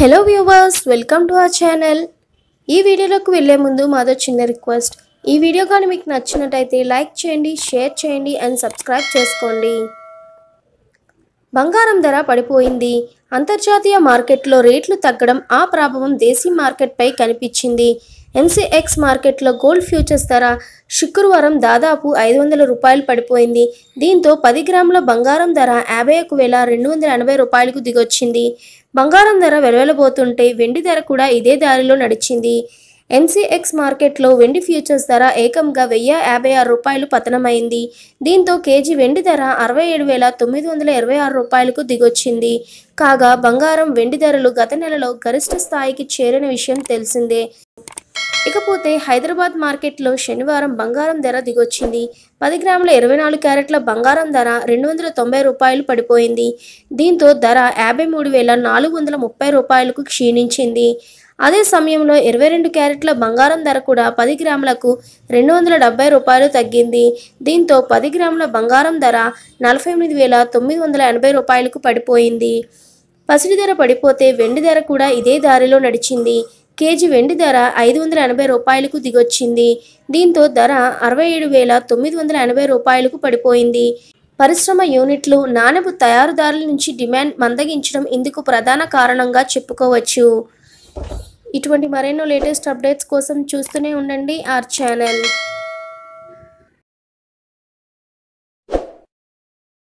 hello viewers welcome to our channel ఈ వీడియోలోకి వెళ్ళే ముందు మాతో చిన్న రిక్వెస్ట్ ఈ వీడియో కానీ మీకు నచ్చినట్టయితే లైక్ చేయండి షేర్ చేయండి అండ్ సబ్స్క్రైబ్ చేసుకోండి బంగారం ధర పడిపోయింది అంతర్జాతీయ మార్కెట్లో రేట్లు తగ్గడం ఆ ప్రభావం దేశీ మార్కెట్పై కనిపించింది ఎంసీఎక్స్ మార్కెట్లో గోల్డ్ ఫ్యూచర్స్ ధర శుక్రవారం దాదాపు ఐదు వందల రూపాయలు పడిపోయింది దీంతో పది గ్రాముల బంగారం ధర యాభై ఒక వేల రెండు వందల ఎనభై రూపాయలకు దిగొచ్చింది బంగారం ధర వెలవెలబోతుంటే వెండి ధర కూడా ఇదే దారిలో నడిచింది ఎంసీఎక్స్ మార్కెట్లో వెండి ఫ్యూచర్స్ ధర ఏకంగా వెయ్యి యాభై ఆరు రూపాయలు పతనమైంది దీంతో కేజీ వెండి ధర అరవై ఏడు వేల తొమ్మిది వందల ఇరవై ఆరు రూపాయలకు దిగొచ్చింది కాగా బంగారం వెండి ధరలు గత నెలలో గరిష్ట స్థాయికి చేరిన విషయం తెలిసిందే ఇకపోతే హైదరాబాద్ మార్కెట్లో శనివారం బంగారం ధర దిగొచ్చింది పది గ్రాముల ఇరవై నాలుగు క్యారెట్ల బంగారం ధర రెండు వందల తొంభై రూపాయలు పడిపోయింది దీంతో ధర యాభై మూడు వేల నాలుగు వందల ముప్పై రూపాయలకు క్షీణించింది అదే సమయంలో ఇరవై రెండు క్యారెట్ల బంగారం ధర కూడా పది గ్రాములకు రెండు వందల డెబ్బై రూపాయలు తగ్గింది దీంతో పది గ్రాముల బంగారం ధర నలభై ఎనిమిది వేల తొమ్మిది వందల ఎనభై రూపాయలకు పడిపోయింది పసిడి ధర పడిపోతే వెండి ధర కూడా ఇదే దారిలో నడిచింది కేజీ వెండి ధర ఐదు వందల ఎనభై రూపాయలకు దిగొచ్చింది దీంతో ధర అరవై ఏడు వేల తొమ్మిది వందల ఎనభై రూపాయలకు పడిపోయింది పరిశ్రమ యూనిట్లు నాణెపు తయారుదారుల నుంచి డిమాండ్ మందగించడం ఇందుకు ప్రధాన కారణంగా చెప్పుకోవచ్చు ఇటువంటి మరెన్నో లేటెస్ట్ అప్డేట్స్ కోసం చూస్తూనే ఉండండి ఆర్ ఛానల్